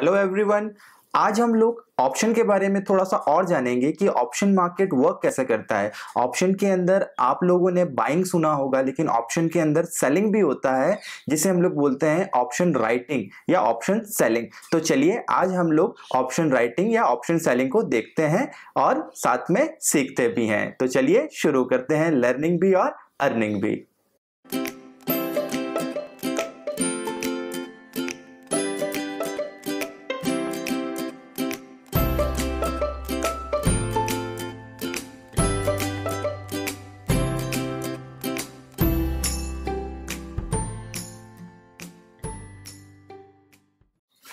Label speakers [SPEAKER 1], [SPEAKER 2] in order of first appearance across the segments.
[SPEAKER 1] Hello everyone आज हम लोग ऑप्शन के बारे में थोड़ा सा और जानेंगे कि ऑप्शन मार्केट वर्क कैसे करता है ऑप्शन के अंदर आप लोगों ने बाइंग सुना होगा लेकिन ऑप्शन के अंदर सेलिंग भी होता है जिसे हम लोग बोलते हैं ऑप्शन राइटिंग या ऑप्शन सेलिंग तो चलिए आज हम लोग ऑप्शन राइटिंग या ऑप्शन सेलिंग को देखते हैं और साथ में सीखते भी हैं तो चलिए शुरू करते हैं लर्निंग भी और अर्निंग भी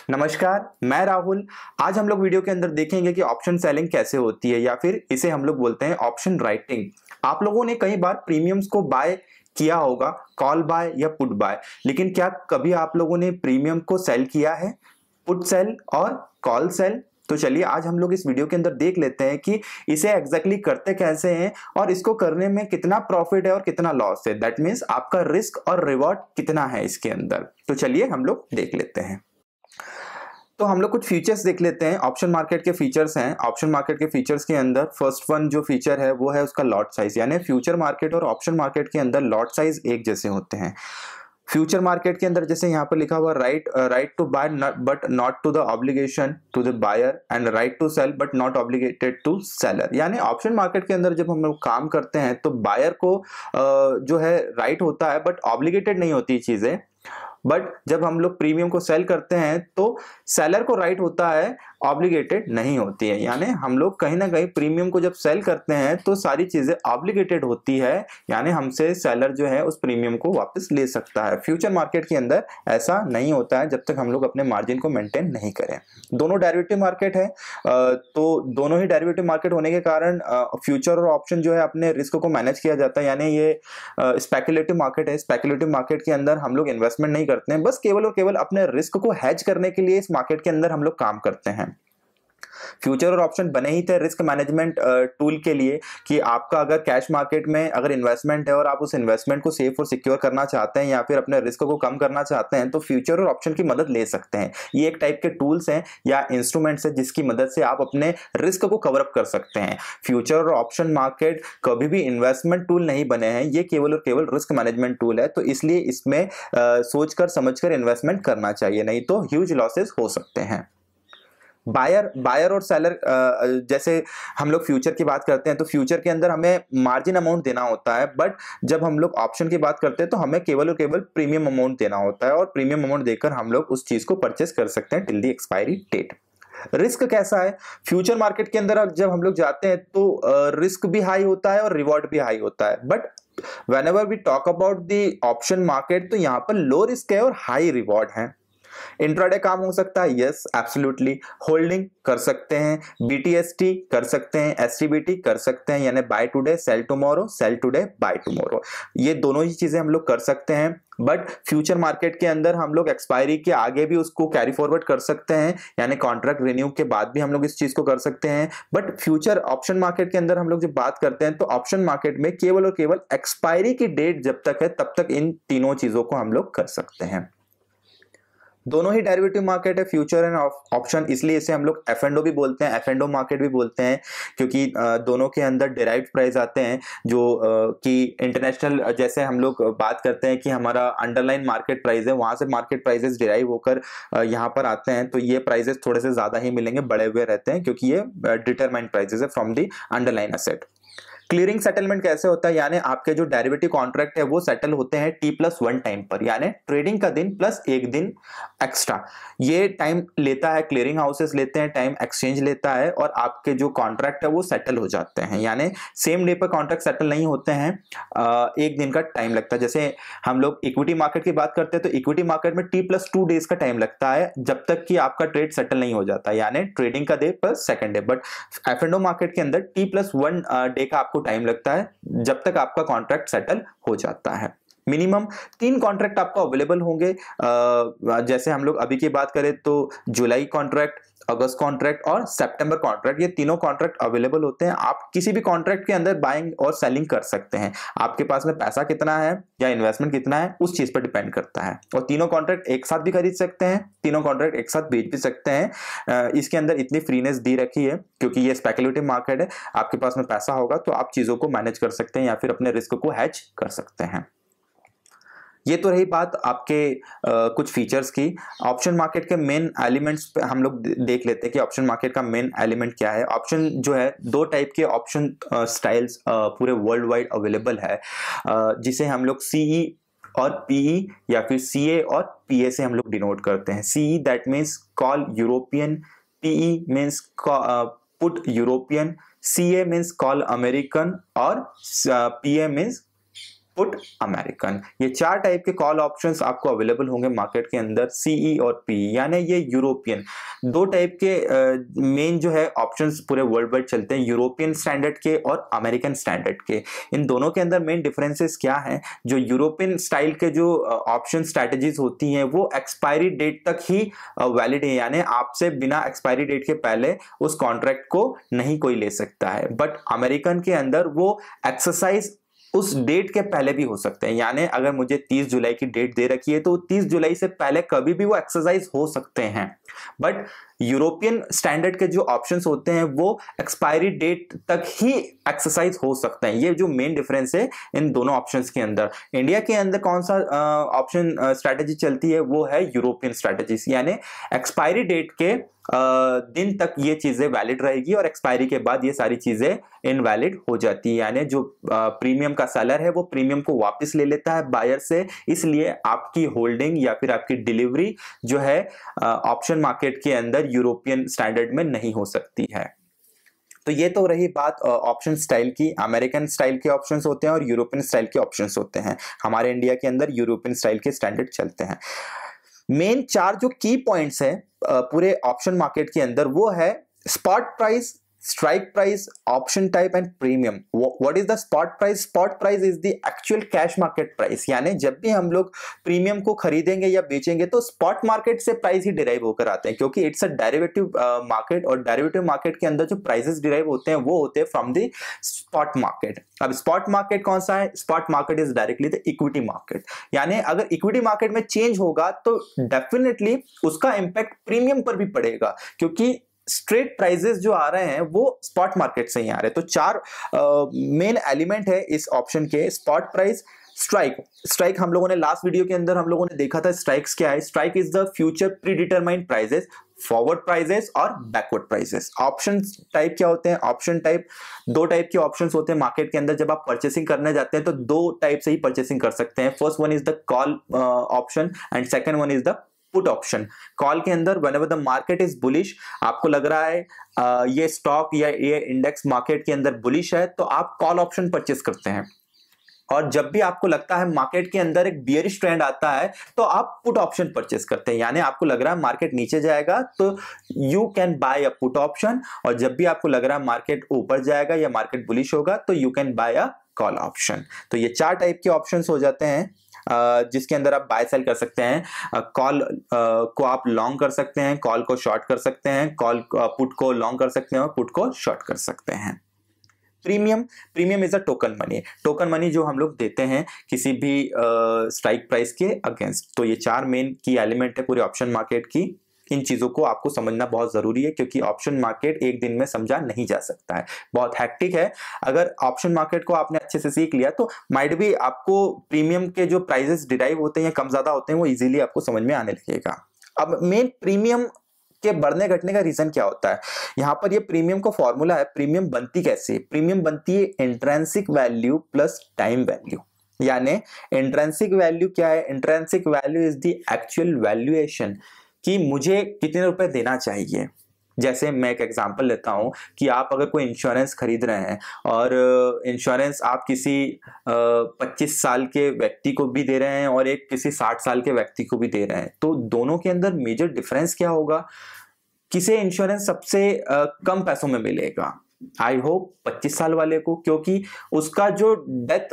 [SPEAKER 1] नमस्कार मैं राहुल आज हम लोग वीडियो के अंदर देखेंगे कि ऑप्शन सेलिंग कैसे होती है या फिर इसे हम लोग बोलते हैं ऑप्शन राइटिंग आप लोगों ने कई बार प्रीमियम्स को बाय किया होगा कॉल बाय या पुट बाय लेकिन क्या कभी आप लोगों ने प्रीमियम को सेल किया है पुट सेल और कॉल सेल तो चलिए आज हम लोग इस वीडियो के अंदर देख लेते हैं कि इसे एग्जैक्टली exactly करते कैसे हैं और इसको करने में कितना प्रॉफिट है और कितना लॉस है दैट मीन्स आपका रिस्क और रिवॉर्ड कितना है इसके अंदर तो चलिए हम लोग देख लेते हैं तो हम लोग कुछ फीचर्स देख लेते हैं ऑप्शन मार्केट के फीचर्स हैं ऑप्शन मार्केट के फीचर्स के अंदर फर्स्ट वन जो फीचर है वो है उसका लॉट साइज यानी फ्यूचर मार्केट और ऑप्शन मार्केट के अंदर लॉट साइज एक जैसे होते हैं फ्यूचर मार्केट के अंदर जैसे यहाँ पर लिखा हुआ right right to buy but not to the obligation to the buyer and right to sell but not obligated to seller यानी ऑप्शन मार्केट के अंदर जब हम लोग काम करते हैं तो बायर को uh, जो है राइट right होता है बट ऑब्लिगेटेड नहीं होती चीज़ें बट जब हम लोग प्रीमियम को सेल करते हैं तो सेलर को राइट होता है ऑब्लिगेटेड नहीं होती है यानी हम लोग कहीं ना कहीं प्रीमियम को जब सेल करते हैं तो सारी चीज़ें ऑब्लिगेटेड होती है यानी हमसे सेलर जो है उस प्रीमियम को वापस ले सकता है फ्यूचर मार्केट के अंदर ऐसा नहीं होता है जब तक हम लोग अपने मार्जिन को मेंटेन नहीं करें दोनों डायरेवेटिव मार्केट है तो दोनों ही डायरेवेटिव मार्केट होने के कारण फ्यूचर और ऑप्शन जो है अपने रिस्क को मैनेज किया जाता है यानी ये स्पेकुलेटिव मार्केट है स्पेकुलेटिव मार्केट के अंदर हम लोग इन्वेस्टमेंट नहीं करते हैं बस केवल और केवल अपने रिस्क को हैज करने के लिए इस मार्केट के अंदर हम लोग काम करते हैं फ्यूचर और ऑप्शन बने ही थे रिस्क मैनेजमेंट टूल के लिए कि आपका अगर कैश मार्केट में अगर इन्वेस्टमेंट है और आप उस इन्वेस्टमेंट को सेफ और सिक्योर करना चाहते हैं या फिर अपने रिस्क को कम करना चाहते हैं तो फ्यूचर और ऑप्शन की मदद ले सकते हैं ये एक टाइप के टूल्स हैं या इंस्ट्रूमेंट्स हैं जिसकी मदद से आप अपने रिस्क को कवरअप कर सकते हैं फ्यूचर और ऑप्शन मार्केट कभी भी इन्वेस्टमेंट टूल नहीं बने हैं ये केवल और केवल रिस्क मैनेजमेंट टूल है तो इसलिए इसमें सोचकर समझकर इन्वेस्टमेंट करना चाहिए नहीं तो ह्यूज लॉसेज हो सकते हैं बायर बायर और सेलर जैसे हम लोग फ्यूचर की बात करते हैं तो फ्यूचर के अंदर हमें मार्जिन अमाउंट देना होता है बट जब हम लोग ऑप्शन की बात करते हैं तो हमें केवल और केवल प्रीमियम अमाउंट देना होता है और प्रीमियम अमाउंट देकर हम लोग उस चीज़ को परचेस कर सकते हैं till the expiry date risk कैसा है फ्यूचर मार्केट के अंदर जब हम लोग जाते हैं तो रिस्क भी हाई होता है और रिवॉर्ड भी हाई होता है but whenever we talk about the option market तो यहाँ पर लो रिस्क है और हाई रिवॉर्ड है इंट्राडे काम हो सकता है यस एब्सोल्युटली होल्डिंग कर सकते हैं बीटीएसटी कर सकते हैं एसटीबीटी कर सकते हैं यानी buy today sell tomorrow sell today buy tomorrow ये दोनों ही चीजें हम लोग कर सकते हैं बट फ्यूचर मार्केट के अंदर हम लोग एक्सपायरी के आगे भी उसको कैरी फॉरवर्ड कर सकते हैं यानी कॉन्ट्रैक्ट रिन्यू के बाद भी हम लोग इस चीज को कर सकते हैं बट फ्यूचर ऑप्शन मार्केट के अंदर हम लोग जब बात करते हैं तो ऑप्शन मार्केट में केवल और केवल एक्सपायरी की डेट जब तक है तब तक इन तीनों चीजों को हम लोग कर सकते हैं दोनों ही डेरिवेटिव मार्केट है फ्यूचर एंड ऑप्शन इसलिए इसे हम लोग एफ एंडो भी बोलते हैं एफ एंडो मार्केट भी बोलते हैं क्योंकि दोनों के अंदर डिराइव प्राइस आते हैं जो कि इंटरनेशनल जैसे हम लोग बात करते हैं कि हमारा अंडरलाइन मार्केट प्राइस है वहां से मार्केट प्राइजेस डिराइव होकर यहाँ पर आते हैं तो ये प्राइजेस थोड़े से ज़्यादा ही मिलेंगे बड़े हुए रहते हैं क्योंकि ये डिटरमाइंड प्राइजेस है from the underline asset clearing settlement कैसे होता है यानी आपके जो डेरिवेटिव कॉन्ट्रैक्ट है वो सेटल होते हैं टी प्लस वन टाइम पर यानी ट्रेडिंग का दिन प्लस एक दिन एक्स्ट्रा ये टाइम लेता है क्लियरिंग हाउसेस लेते हैं टाइम एक्सचेंज लेता है और आपके जो कॉन्ट्रैक्ट है वो सेटल हो जाते हैं यानी सेम डे पर कॉन्ट्रैक्ट सेटल नहीं होते हैं एक दिन का टाइम लगता है जैसे हम लोग इक्विटी मार्केट की बात करते हैं तो इक्विटी मार्केट में टी प्लस टू डेज का टाइम लगता है जब तक कि आपका ट्रेड सेटल नहीं हो जाता यानी ट्रेडिंग का day plus second day but F market के अंदर टी प्लस वन डे का आपको आपको टाइम लगता है जब तक आपका कॉन्ट्रैक्ट सेटल हो जाता है मिनिमम तीन कॉन्ट्रैक्ट आपको अवेलेबल होंगे जैसे हम लोग अभी की बात करें तो जुलाई कॉन्ट्रैक्ट अगस्त कॉन्ट्रैक्ट और सितंबर कॉन्ट्रैक्ट ये तीनों कॉन्ट्रैक्ट अवेलेबल होते हैं आप किसी भी कॉन्ट्रैक्ट के अंदर बाइंग और सेलिंग कर सकते हैं आपके पास में पैसा कितना है या इन्वेस्टमेंट कितना है उस चीज पर डिपेंड करता है और तीनों कॉन्ट्रैक्ट एक साथ भी खरीद सकते हैं तीनों कॉन्ट्रैक्ट एक साथ बेच भी सकते हैं इसके अंदर इतनी फ्रीनेस दी रखी है क्योंकि ये स्पेकुलेटिव मार्केट है आपके पास में पैसा होगा तो आप चीजों को मैनेज कर सकते हैं या फिर अपने रिस्क को हैच कर सकते हैं ये तो रही बात आपके आ, कुछ फीचर्स की ऑप्शन मार्केट के मेन एलिमेंट्स पे हम लोग देख लेते हैं कि ऑप्शन मार्केट का मेन एलिमेंट क्या है ऑप्शन जो है दो टाइप के ऑप्शन स्टाइल्स पूरे वर्ल्ड वाइड अवेलेबल है आ, जिसे हम लोग सीई e और पीई e या फिर सी और पी से हम लोग डिनोट करते हैं CE that means call European PE means put European C A means call American और P A means put American ये चार टाइप के कॉल ऑप्शंस आपको अवेलेबल होंगे मार्केट के अंदर सीई e और पीई e, यानी ये यूरोपियन दो टाइप के मेन जो है ऑप्शंस पूरे वर्ल्ड वाइड चलते हैं यूरोपियन स्टैंडर्ड के और अमेरिकन स्टैंडर्ड के इन दोनों के अंदर मेन डिफरेंसेस क्या है जो यूरोपियन स्टाइल के जो ऑप्शन स्ट्रैटेजीज होती हैं वो एक्सपायरी डेट तक ही वैलिड है यानी आपसे बिना एक्सपायरी डेट के पहले उस कॉन्ट्रैक्ट को नहीं कोई ले सकता है बट अमेरिकन के अंदर वो एक्सरसाइज उस डेट के पहले भी हो सकते हैं यानी अगर मुझे 30 जुलाई की डेट दे रखी है तो 30 जुलाई से पहले कभी भी वो एक्सरसाइज हो सकते हैं बट यूरोपियन स्टैंडर्ड के जो ऑप्शन होते हैं वो एक्सपायरी डेट तक ही एक्सरसाइज हो सकते हैं ये जो मेन डिफरेंस है इन दोनों ऑप्शन के अंदर इंडिया के अंदर कौन सा ऑप्शन स्ट्रैटेजी चलती है वो है यूरोपियन स्ट्रैटेजी यानी एक्सपायरी डेट के आ, दिन तक ये चीज़ें वैलिड रहेगी और एक्सपायरी के बाद ये सारी चीज़ें इनवैलिड हो जाती है यानी जो प्रीमियम का सेलर है वो प्रीमियम को वापस ले लेता है बायर से इसलिए आपकी होल्डिंग या फिर आपकी डिलीवरी जो है ऑप्शन मार्केट के अंदर यूरोपियन स्टैंडर्ड में नहीं हो सकती है तो ये तो रही बात ऑप्शन स्टाइल की अमेरिकन स्टाइल के ऑप्शन होते हैं और यूरोपियन स्टाइल के ऑप्शन होते हैं हमारे इंडिया के अंदर यूरोपियन स्टाइल के स्टैंडर्ड चलते हैं मेन चार जो की पॉइंट्स हैं पूरे ऑप्शन मार्केट के अंदर वो है spot price strike price, option type and premium. What is the spot price? Spot price is the actual cash market price. यानी जब भी हम लोग प्रीमियम को खरीदेंगे या बेचेंगे तो स्पॉट मार्केट से प्राइस ही डिराइव होकर आते हैं क्योंकि इट्स अ डेरिवेटिव मार्केट और डेरिवेटिव मार्केट के अंदर जो प्राइसेस डिराइव होते हैं वो होते हैं फ्रॉम द स्पॉट मार्केट अब स्पॉट मार्केट कौन सा है spot market is directly the equity market यानी अगर इक्विटी मार्केट में चेंज होगा तो डेफिनेटली उसका इंपैक्ट प्रीमियम पर भी पड़ेगा क्योंकि स्ट्रेट प्राइजेस जो आ रहे हैं वो स्पॉट मार्केट से ही आ रहे हैं तो चार मेन एलिमेंट है इस ऑप्शन के स्पॉट प्राइस स्ट्राइक स्ट्राइक हम लोगों ने लास्ट वीडियो के अंदर हम लोगों ने देखा था स्ट्राइक्स क्या है strike is the future predetermine prices forward prices और बैकवर्ड प्राइजेस ऑप्शन टाइप क्या होते हैं ऑप्शन टाइप दो टाइप के ऑप्शन होते हैं मार्केट के अंदर जब आप परचेसिंग करने जाते हैं तो दो टाइप से ही परचेसिंग कर सकते हैं first one is the call option and second one is the put option call के अंदर whenever the market is bullish आपको लग रहा है ये स्टॉक या ये इंडेक्स मार्केट के अंदर बुलिश है तो आप कॉल ऑप्शन परचेस करते हैं और जब भी आपको लगता है मार्केट के अंदर एक बियरिश ट्रेंड आता है तो आप पुट ऑप्शन परचेस करते हैं यानी आपको लग रहा है मार्केट नीचे जाएगा तो you can buy a put option और जब भी आपको लग रहा है मार्केट ऊपर जाएगा या मार्केट बुलिश होगा तो you can buy a call option तो ये चार टाइप के ऑप्शन हो जाते हैं जिसके अंदर आप बाय सेल कर सकते हैं कॉल को आप लॉन्ग कर सकते हैं कॉल को शॉर्ट कर सकते हैं कॉल पुट को लॉन्ग कर सकते हैं और पुट को शॉर्ट कर सकते हैं premium premium is a token money token money जो हम लोग देते हैं किसी भी स्ट्राइक प्राइस के अगेंस्ट तो ये चार मेन की एलिमेंट है पूरे ऑप्शन मार्केट की इन चीज़ों को आपको समझना बहुत ज़रूरी है क्योंकि ऑप्शन मार्केट एक दिन में समझा नहीं जा सकता है बहुत हैक्टिक है अगर ऑप्शन मार्केट को आपने अच्छे से सीख लिया तो माइड भी आपको प्रीमियम के जो प्राइजेस डिराइव होते हैं कम ज़्यादा होते हैं वो इजिली आपको समझ में आने लगेगा अब मेन प्रीमियम के बढ़ने घटने का रीजन क्या होता है यहाँ पर ये प्रीमियम का फॉर्मूला है प्रीमियम बनती कैसे प्रीमियम बनती है intrinsic value plus time value यानी इंट्रेंसिक वैल्यू क्या है intrinsic value is the actual valuation कि मुझे कितने रुपए देना चाहिए जैसे मैं एक एग्जांपल लेता हूँ कि आप अगर कोई इंश्योरेंस खरीद रहे हैं और इंश्योरेंस आप किसी पच्चीस साल के व्यक्ति को भी दे रहे हैं और एक किसी साठ साल के व्यक्ति को भी दे रहे हैं तो दोनों के अंदर मेजर डिफरेंस क्या होगा किसे इंश्योरेंस सबसे कम पैसों में मिलेगा आई होप पच्चीस साल वाले को क्योंकि उसका जो डेथ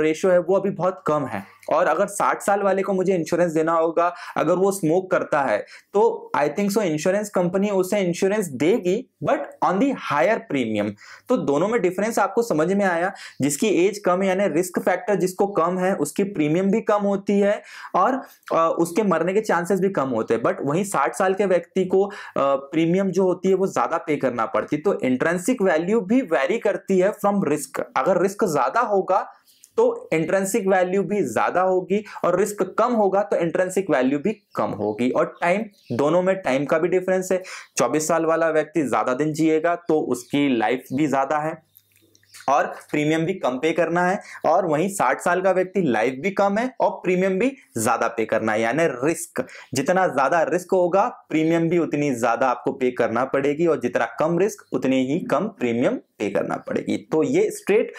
[SPEAKER 1] रेशो है वो अभी बहुत कम है और अगर साठ साल वाले को मुझे इंश्योरेंस देना होगा अगर वो स्मोक करता है तो I think so insurance company उसे इंश्योरेंस देगी but on the higher premium तो दोनों में डिफरेंस आपको समझ में आया जिसकी एज कम यानी रिस्क फैक्टर जिसको कम है उसकी प्रीमियम भी कम होती है और आ, उसके मरने के चांसेस भी कम होते हैं बट वहीं साठ साल के व्यक्ति को आ, प्रीमियम जो होती है वो ज्यादा पे करना पड़ती है तो इंट्रेंसिक वैल्यू भी वैरी करती है फ्रॉम रिस्क अगर रिस्क ज्यादा होगा तो इंट्रेंसिक वैल्यू भी ज्यादा होगी और रिस्क कम होगा तो इंट्रेंसिक वैल्यू भी कम होगी और टाइम दोनों में टाइम का भी डिफरेंस है 24 साल वाला व्यक्ति ज्यादा दिन जिएगा तो उसकी लाइफ भी ज्यादा है और प्रीमियम भी कम पे करना है और वहीं 60 साल का व्यक्ति लाइफ भी कम है और प्रीमियम भी ज्यादा पे करना है यानी रिस्क जितना ज्यादा रिस्क होगा प्रीमियम भी उतनी ज्यादा आपको पे करना पड़ेगी और जितना कम रिस्क उतनी ही कम प्रीमियम पे करना पड़ेगी तो ये स्ट्रेट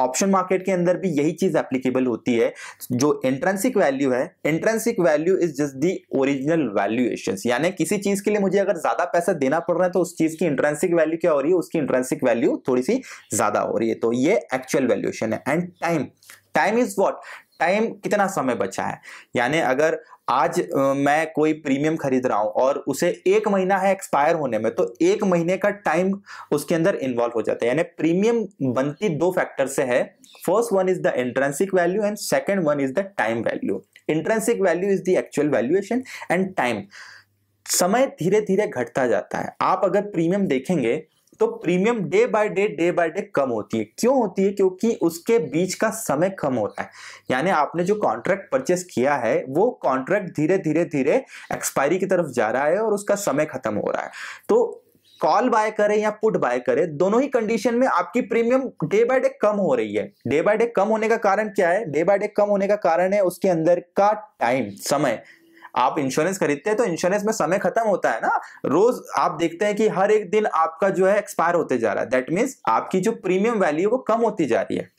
[SPEAKER 1] ऑप्शन मार्केट के अंदर भी यही चीज एप्लीकेबल होती है जो इंट्रेंसिक वैल्यू है intrinsic value is just the original valuation यानी किसी चीज के लिए मुझे अगर ज्यादा पैसा देना पड़ रहा है तो उस चीज की इंट्रेंसिक वैल्यू क्या हो रही है उसकी इंट्रेंसिक वैल्यू थोड़ी सी ज़्यादा हो रही है तो ये एक्चुअल वैल्यूएशन है and time time is what time कितना समय बचा है यानी अगर आज मैं कोई प्रीमियम खरीद रहा हूं और उसे एक महीना है एक्सपायर होने में तो एक महीने का टाइम उसके अंदर इन्वॉल्व हो जाता है यानी प्रीमियम बनती दो फैक्टर से है first one is the intrinsic value and second one is the time value intrinsic value is the actual valuation and time समय धीरे धीरे घटता जाता है आप अगर प्रीमियम देखेंगे तो premium day by day day by day कम होती है क्यों होती है क्योंकि उसके बीच का समय कम होता है यानी आपने जो कॉन्ट्रैक्ट परचेस किया है वो कॉन्ट्रैक्ट धीरे धीरे धीरे एक्सपायरी की तरफ जा रहा है और उसका समय खत्म हो रहा है तो कॉल बाय करें या पुट बाय करें दोनों ही कंडीशन में आपकी प्रीमियम डे बाय डे कम हो रही है डे बाय डे कम होने का कारण क्या है डे बाय डे कम होने का कारण है उसके अंदर का टाइम समय आप इंश्योरेंस खरीदते हैं तो इंश्योरेंस में समय खत्म होता है ना रोज आप देखते हैं कि हर एक दिन आपका जो है एक्सपायर होते जा रहा है दैट मीन्स आपकी जो प्रीमियम वैल्यू है वो कम होती जा रही है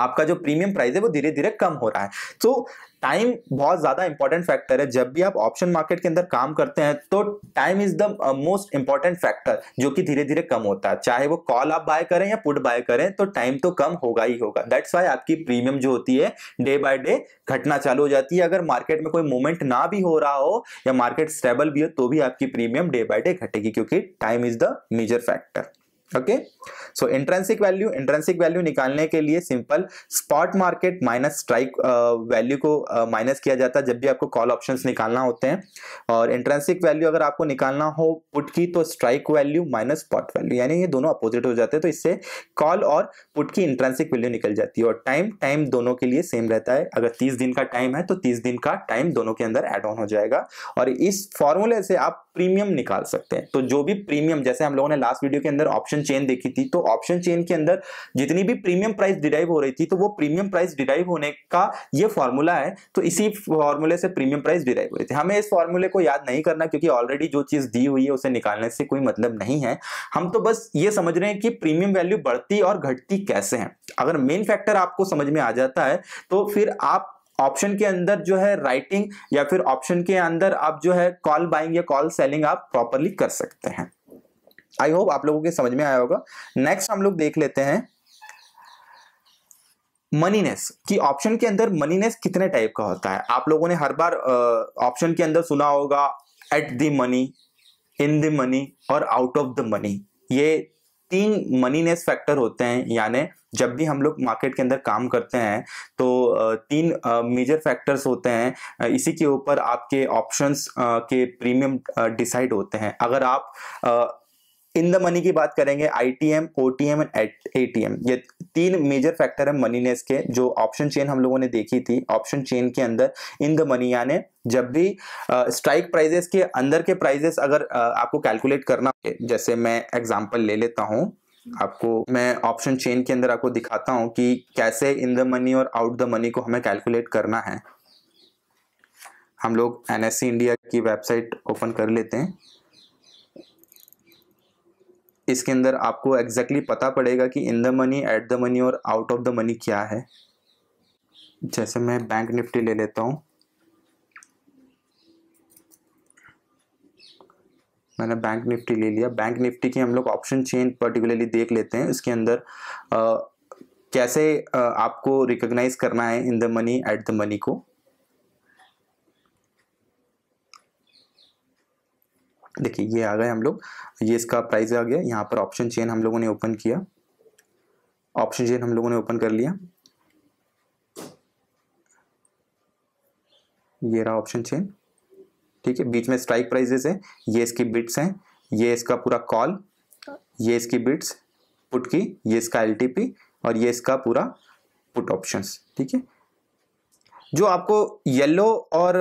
[SPEAKER 1] आपका जो प्रीमियम प्राइस है वो धीरे धीरे कम हो रहा है तो टाइम बहुत ज्यादा इंपॉर्टेंट फैक्टर है जब भी आप ऑप्शन मार्केट के अंदर काम करते हैं तो time is the most important factor जो कि धीरे धीरे कम होता है चाहे वो कॉल आप बाय करें या पुट बाय करें तो टाइम तो कम होगा ही होगा दैट्स वाई आपकी प्रीमियम जो होती है डे बाय डे घटना चालू हो जाती है अगर मार्केट में कोई मूवमेंट ना भी हो रहा हो या मार्केट स्टेबल भी हो तो भी आपकी प्रीमियम डे बाय डे घटेगी क्योंकि time is the major factor okay so intrinsic value intrinsic value निकालने के लिए simple spot market minus strike value को माइनस uh, किया जाता है जब भी आपको कॉल ऑप्शन निकालना होते हैं और इंट्रेंसिक वैल्यू अगर आपको निकालना हो पुट की तो strike value minus spot value यानी ये दोनों अपोजिट हो जाते हैं तो इससे कॉल और पुट की इंट्रेंसिक वैल्यू निकल जाती है और टाइम टाइम दोनों के लिए सेम रहता है अगर तीस दिन का टाइम है तो तीस दिन का टाइम दोनों के अंदर एड ऑन हो जाएगा और इस फॉर्मूले से आप प्रीमियम निकाल सकते हैं तो जो भी प्रीमियम जैसे हम लोगों ने लास्ट वीडियो के अंदर ऑप्शन चेन देखी थी तो ऑप्शन चेन के अंदर जितनी भी प्रीमियम प्राइस डिराइव हो रही थी तो वो प्रीमियम प्राइस डिराइव होने का ये फॉर्मूला है तो इसी फॉर्मूले से प्रीमियम प्राइस डिराइव हो रही थी हमें इस फॉर्मूले को याद नहीं करना क्योंकि ऑलरेडी जो चीज दी हुई है उसे निकालने से कोई मतलब नहीं है हम तो बस ये समझ रहे हैं कि प्रीमियम वैल्यू बढ़ती और घटती कैसे है अगर मेन फैक्टर आपको समझ में आ जाता है तो फिर आप ऑप्शन के अंदर जो है राइटिंग या फिर ऑप्शन के अंदर आप जो है कॉल बाइंग या कॉल सेलिंग आप प्रॉपरली कर सकते हैं आई होप आप लोगों के समझ में आया होगा नेक्स्ट हम लोग देख लेते हैं मनीनेस कि ऑप्शन के अंदर मनीनेस कितने टाइप का होता है आप लोगों ने हर बार ऑप्शन के अंदर सुना होगा at the money in the money और आउट ऑफ द मनी ये तीन मनीनेस फैक्टर होते हैं यानी जब भी हम लोग मार्केट के अंदर काम करते हैं तो तीन मेजर फैक्टर्स होते हैं इसी के ऊपर आपके ऑप्शंस के प्रीमियम डिसाइड होते हैं अगर आप इन द मनी की बात करेंगे I T T OTM and ATM ये तीन मेजर फैक्टर है मनीनेस के जो ऑप्शन चेन हम लोगों ने देखी थी ऑप्शन चेन के अंदर इन द मनी यानी जब भी स्ट्राइक uh, प्राइजेस के अंदर के प्राइजेस अगर uh, आपको कैलकुलेट करना जैसे मैं एग्जांपल ले लेता हूँ आपको मैं ऑप्शन चेन के अंदर आपको दिखाता हूँ कि कैसे इन द मनी और आउट द मनी को हमें कैलकुलेट करना है हम लोग एन इंडिया की वेबसाइट ओपन कर लेते हैं इसके अंदर आपको एग्जैक्टली exactly पता पड़ेगा कि in the money at the money और आउट ऑफ द मनी क्या है जैसे मैं बैंक निफ्टी ले लेता हूँ मैंने बैंक निफ्टी ले लिया बैंक निफ्टी की हम लोग ऑप्शन चेन पर्टिकुलरली देख लेते हैं इसके अंदर आ, कैसे आ, आपको रिकग्नाइज करना है in the money at the money को देखिए ये आ गए हम लोग ये इसका प्राइस आ गया यहाँ पर ऑप्शन चेन हम लोगों ने ओपन किया ऑप्शन चेन हम लोगों ने ओपन कर लिया ये रहा ऑप्शन चेन ठीक है बीच में स्ट्राइक प्राइजेस है ये इसकी बिट्स हैं ये इसका पूरा कॉल ये इसकी बिट्स पुट की ये इसका एल और ये इसका पूरा पुट ऑप्शंस ठीक है जो आपको येलो और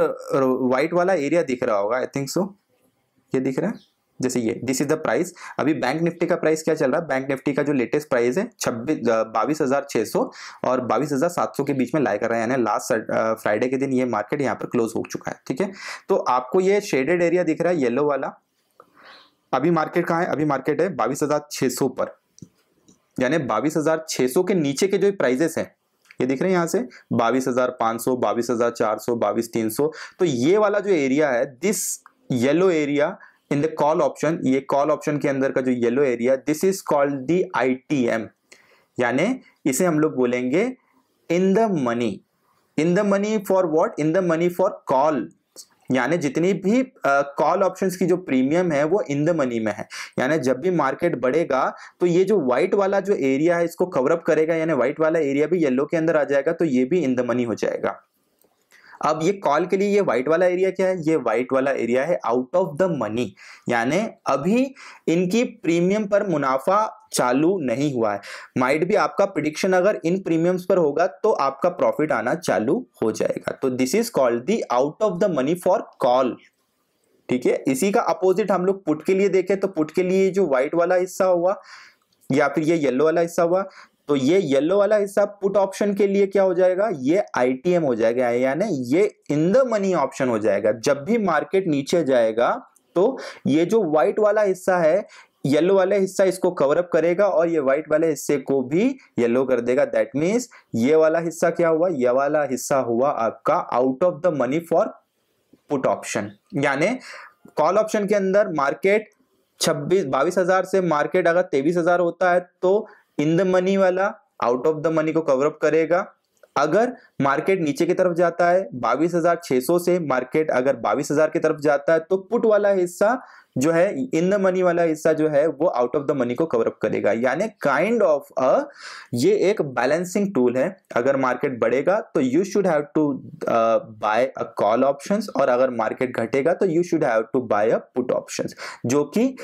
[SPEAKER 1] वाइट वाला एरिया दिख रहा होगा आई थिंक सो ये दिख रहा है जैसे ये दिस इज द प्राइस अभी बैंक निफ्टी का प्राइस क्या चल रहा है बैंक निफ्टी का जो लेटेस्ट प्राइस है छब्बीस बाईस हजार छः सौ और बाईस हजार सात सौ के बीच में लाया कर रहा है यानी लास्ट फ्राइडे के दिन ये मार्केट यहाँ पर क्लोज हो चुका है ठीक है तो आपको ये शेडेड एरिया दिख रहा है येलो वाला अभी मार्केट कहाँ है अभी मार्केट है बाईस हजार छः सौ पर यानी बाईस हजार छः सौ के नीचे के जो प्राइजेस हैं ये दिख रहे हैं यहाँ से बाईस हजार पाँच सौ बाईस हजार चार सौ बाईस तीन सौ तो ये वाला जो एरिया है this yellow area in the call option ये कॉल ऑप्शन के अंदर का जो yellow area this is called the ITM यानी इसे हम लोग बोलेंगे in the money in the money for what in the money for call यानी जितनी भी कॉल uh, ऑप्शंस की जो प्रीमियम है वो इन द मनी में है यानी जब भी मार्केट बढ़ेगा तो ये जो व्हाइट वाला जो एरिया है इसको कवरअप करेगा यानी व्हाइट वाला एरिया भी येलो के अंदर आ जाएगा तो ये भी इन द मनी हो जाएगा अब ये कॉल के लिए ये व्हाइट वाला एरिया क्या है ये व्हाइट वाला एरिया है आउट ऑफ द मनी यानी अभी इनकी प्रीमियम पर मुनाफा चालू नहीं हुआ है माइट भी आपका प्रिडिक्शन अगर इन प्रीमियम्स पर होगा तो आपका प्रॉफिट आना चालू हो जाएगा तो this is called the out of the money for call ठीक है इसी का अपोजिट हम लोग पुट के लिए देखें तो पुट के लिए जो व्हाइट वाला हिस्सा हुआ या फिर ये येलो वाला हिस्सा हुआ तो ये येलो वाला हिस्सा पुट ऑप्शन के लिए क्या हो जाएगा ये आईटीएम हो जाएगा यानी ये इन द मनी ऑप्शन हो जाएगा जब भी मार्केट नीचे जाएगा तो ये जो व्हाइट वाला हिस्सा है येलो वाला हिस्सा इसको कवर अप करेगा और ये व्हाइट वाले हिस्से को भी येलो कर देगा दैट मीन्स ये वाला हिस्सा क्या हुआ ये वाला हिस्सा हुआ आपका out of the money for put option यानी कॉल ऑप्शन के अंदर मार्केट छब्बीस बाईस हजार से मार्केट अगर तेईस हजार होता है तो इन द मनी वाला आउट ऑफ द मनी को कवरअप करेगा अगर मार्केट नीचे की तरफ जाता है 22,600 से मार्केट अगर 22,000 की तरफ जाता है तो पुट वाला हिस्सा जो है इन द मनी वाला हिस्सा जो है वो आउट ऑफ द मनी को कवरअप करेगा यानी काइंड ऑफ अ ये एक बैलेंसिंग टूल है अगर मार्केट बढ़ेगा तो you should have to buy a call options और अगर मार्केट घटेगा तो you should have to buy a put options जो कि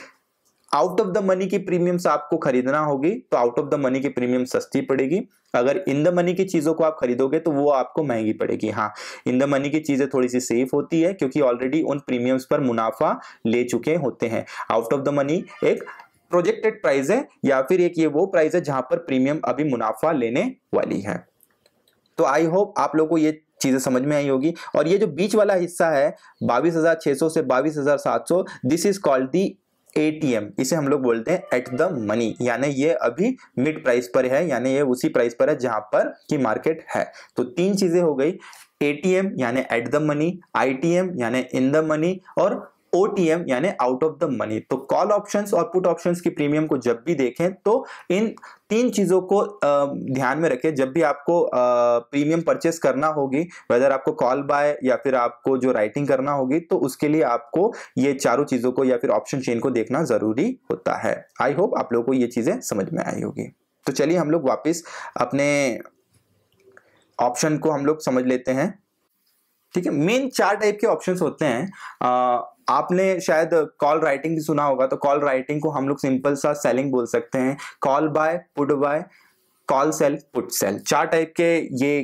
[SPEAKER 1] आउट ऑफ द मनी की प्रीमियम्स आपको खरीदना होगी तो आउट ऑफ द मनी की प्रीमियम सस्ती पड़ेगी अगर इन द मनी की चीजों को आप खरीदोगे तो वो आपको महंगी पड़ेगी हाँ इन द मनी की चीजें थोड़ी सी सेफ होती है क्योंकि ऑलरेडी उन प्रीमियम्स पर मुनाफा ले चुके होते हैं आउट ऑफ द मनी एक प्रोजेक्टेड प्राइस है या फिर एक ये वो प्राइस है जहां पर प्रीमियम अभी मुनाफा लेने वाली है तो आई होप आप लोगों को ये चीज़ें समझ में आई होगी और ये जो बीच वाला हिस्सा है बाईस हज़ार सौ से बाईस हज़ार सात सौ this is called the ATM इसे हम लोग बोलते हैं एट द मनी यानी ये अभी मिड प्राइस पर है यानी ये उसी प्राइस पर है जहां पर की मार्केट है तो तीन चीजें हो गई एटीएम यानी एट द मनी आईटीएम यानी इन द मनी और ओटीएम यानी आउट ऑफ द मनी तो कॉल ऑप्शंस और पुट ऑप्शंस की प्रीमियम को जब भी देखें तो इन तीन चीज़ों को ध्यान में रखें जब भी आपको प्रीमियम परचेस करना होगी वेदर आपको कॉल बाय या फिर आपको जो राइटिंग करना होगी तो उसके लिए आपको ये चारों चीज़ों को या फिर ऑप्शन चेन को देखना ज़रूरी होता है आई होप आप लोगों को ये चीज़ें समझ में आई होगी तो चलिए हम लोग वापिस अपने ऑप्शन को हम लोग समझ लेते हैं ठीक है मेन चार टाइप के ऑप्शंस होते हैं आ, आपने शायद कॉल राइटिंग भी सुना होगा तो कॉल राइटिंग को हम लोग सिंपल सा सेलिंग बोल सकते हैं call buy put buy call sell put sell चार टाइप के ये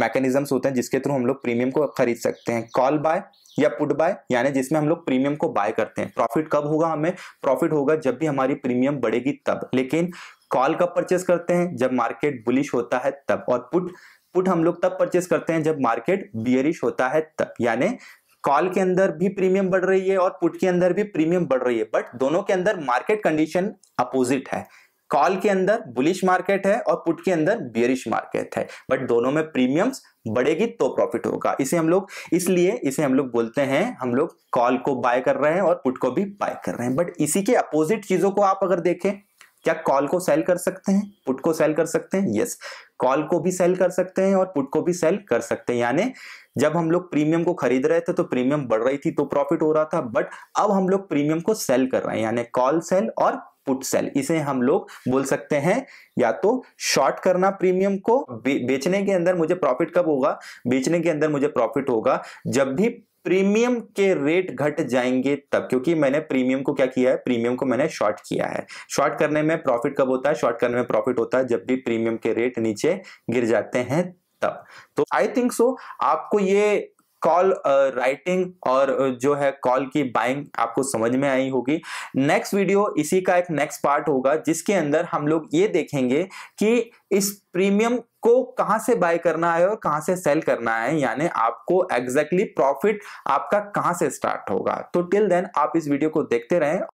[SPEAKER 1] मैकेनिज्म्स होते हैं जिसके थ्रू हम लोग प्रीमियम को खरीद सकते हैं कॉल बाय या पुट बाय यानी जिसमें हम लोग प्रीमियम को बाय करते हैं प्रॉफिट कब होगा हमें प्रॉफिट होगा जब भी हमारी प्रीमियम बढ़ेगी तब लेकिन कॉल कब परचेस करते हैं जब मार्केट बुलिश होता है तब और पुट पुट हम लोग तब परचेस करते हैं जब मार्केट बियरिश होता है तब यानी कॉल के अंदर भी प्रीमियम बढ़ रही है और पुट के अंदर भी प्रीमियम बढ़ रही है बट दोनों के अंदर मार्केट कंडीशन अपोजिट है कॉल के अंदर बुलिश मार्केट है और पुट के अंदर बियरिश मार्केट है बट दोनों में प्रीमियम्स बढ़ेगी तो प्रॉफिट होगा इसे हम लोग इसलिए इसे हम लोग बोलते हैं हम लोग कॉल को बाय कर रहे हैं और पुट को भी बाय कर रहे हैं बट इसी के अपोजिट चीजों को आप अगर देखें क्या कॉल को सेल कर सकते हैं पुट को सेल कर सकते हैं यस कॉल को भी सेल कर सकते हैं और पुट को भी सेल कर सकते हैं यानी जब हम लोग प्रीमियम को खरीद रहे थे तो प्रीमियम बढ़ रही थी तो प्रॉफिट हो रहा था बट अब हम लोग प्रीमियम को सेल कर रहे हैं यानी कॉल सेल और पुट सेल इसे हम लोग बोल सकते हैं या तो शॉर्ट करना प्रीमियम को बे, बेचने के अंदर मुझे प्रॉफिट कब होगा बेचने के अंदर मुझे प्रॉफिट होगा जब भी प्रीमियम के रेट घट जाएंगे तब क्योंकि मैंने प्रीमियम को क्या किया है प्रीमियम को मैंने शॉर्ट किया है शॉर्ट करने में प्रॉफिट कब होता है शॉर्ट करने में प्रॉफिट होता है जब भी प्रीमियम के रेट नीचे गिर जाते हैं तब तो आई थिंक सो आपको ये कॉल राइटिंग और जो है कॉल की बाइंग आपको समझ में आई होगी नेक्स्ट वीडियो इसी का एक नेक्स्ट पार्ट होगा जिसके अंदर हम लोग ये देखेंगे कि इस प्रीमियम को कहां से बाय करना है और कहां से सेल करना है यानी आपको एग्जैक्टली exactly प्रॉफिट आपका कहां से स्टार्ट होगा तो टिल देन आप इस वीडियो को देखते रहें